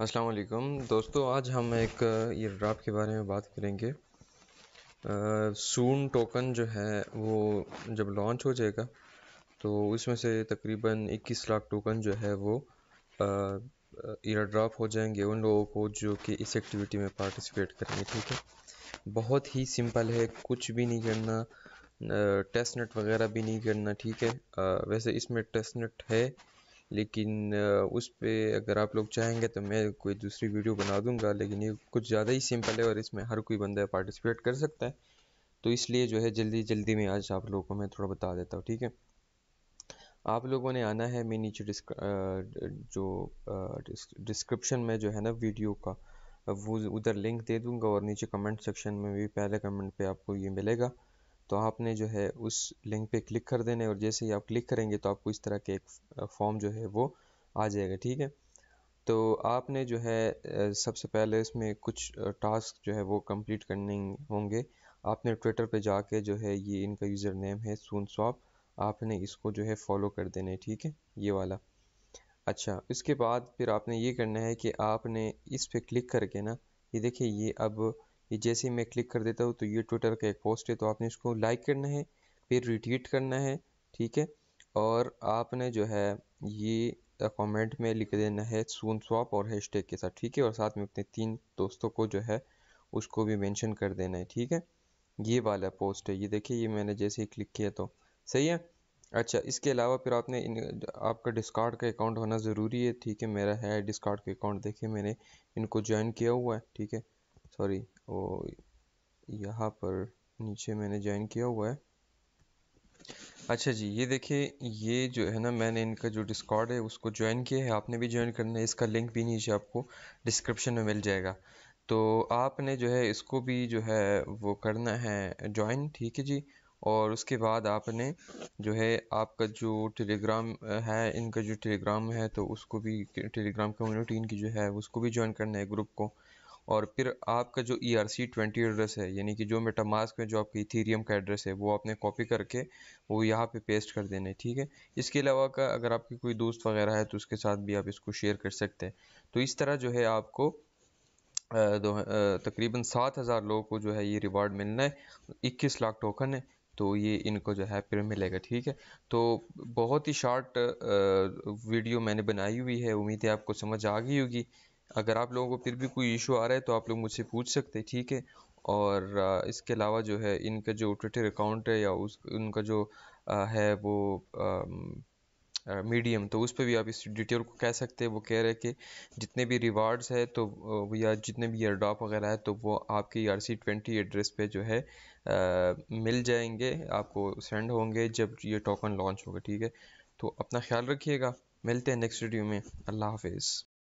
असलकम दोस्तों आज हम एक ये ड्राफ्ट के बारे में बात करेंगे सून टोकन जो है वो जब लॉन्च हो जाएगा तो उसमें से तकरीबन 21 लाख टोकन जो है वो ईयर ड्राफ हो जाएंगे उन लोगों को जो कि इस एक्टिविटी में पार्टिसिपेट करेंगे ठीक है बहुत ही सिंपल है कुछ भी नहीं करना टेस्ट नेट वगैरह भी नहीं करना ठीक है वैसे इसमें टेस्ट नेट है लेकिन उस पर अगर आप लोग चाहेंगे तो मैं कोई दूसरी वीडियो बना दूंगा लेकिन ये कुछ ज़्यादा ही सिंपल है और इसमें हर कोई बंदा पार्टिसिपेट कर सकता है तो इसलिए जो है जल्दी जल्दी में आज आप लोगों को मैं थोड़ा बता देता हूँ ठीक है आप लोगों ने आना है मैं नीचे डिस्क, जो डिस्क्रिप्शन में जो है ना वीडियो का वो उधर लिंक दे दूंगा और नीचे कमेंट सेक्शन में भी पहले कमेंट पे आपको ये मिलेगा तो आपने जो है उस लिंक पे क्लिक कर देने और जैसे ही आप क्लिक करेंगे तो आपको इस तरह के एक फॉर्म जो है वो आ जाएगा ठीक है तो आपने जो है सबसे पहले इसमें कुछ टास्क जो है वो कंप्लीट करने होंगे आपने ट्विटर पे जाके जो है ये इनका यूज़र नेम है सून स्वाप आपने इसको जो है फॉलो कर देना है ठीक है ये वाला अच्छा इसके बाद फिर आपने ये करना है कि आपने इस पर क्लिक करके ना ये देखिए ये अब ये जैसे ही मैं क्लिक कर देता हूँ तो ये ट्विटर का एक पोस्ट है तो आपने इसको लाइक करना है फिर रिट्वीट करना है ठीक है और आपने जो है ये कमेंट में लिख देना है सून स्वाप और हैशटैग के साथ ठीक है और साथ में अपने तीन दोस्तों को जो है उसको भी मेंशन कर देना है ठीक है ये वाला पोस्ट है ये देखिए ये मैंने जैसे ही क्लिक किया तो सही है अच्छा इसके अलावा फिर आपने इन आपका डिस्कार्ड का अकाउंट होना ज़रूरी है ठीक है मेरा है डिस्कार्ड का अकाउंट देखिए मैंने इनको ज्वाइन किया हुआ है ठीक है सॉरी वो यहाँ पर नीचे मैंने ज्वाइन किया हुआ है अच्छा जी ये देखिए ये जो है ना मैंने इनका जो डिस्कॉर्ड है उसको ज्वाइन किया है आपने भी ज्वाइन करना है इसका लिंक भी नीचे आपको डिस्क्रिप्शन में मिल जाएगा तो आपने जो है इसको भी जो है वो करना है ज्वाइन ठीक है जी और उसके बाद आपने जो है आपका जो टेलीग्राम है इनका जो टेलीग्राम है तो उसको भी टेलीग्राम कम्युनिटी इनकी जो है उसको भी ज्वाइन करना है ग्रुप को और फिर आपका जो E R C twenty address है यानी कि जो मेटामास्क में जो आपकी इथीरियम का एड्रेस है वो आपने कॉपी करके वो यहाँ पे पेस्ट कर देना है ठीक है इसके अलावा का अगर आपके कोई दोस्त वगैरह है तो उसके साथ भी आप इसको शेयर कर सकते हैं तो इस तरह जो है आपको दो तकरीबन सात हज़ार लोगों को जो है ये रिवार्ड मिलना है इक्कीस लाख टोकन है तो ये इनको जो है फिर मिलेगा ठीक है तो बहुत ही शॉर्ट वीडियो मैंने बनाई हुई है उम्मीद है आपको समझ आ गई होगी अगर आप लोगों को फिर भी कोई इशू आ रहा है तो आप लोग मुझसे पूछ सकते हैं ठीक है और इसके अलावा जो है इनका जो ट्विटर अकाउंट है या उस उनका जो है वो मीडियम तो उस पर भी आप इस डिटेल को कह सकते हैं वो कह रहे हैं कि जितने भी रिवार्ड्स है तो या जितने भी एयरड्रॉप वगैरह है तो वो आपके आर सी ट्वेंटी एड्रेस पे जो है आ, मिल जाएंगे आपको सेंड होंगे जब ये टोकन लॉन्च होगा ठीक है तो अपना ख्याल रखिएगा मिलते हैं नेक्स्ट वीडियो में अल्लाह हाफिज़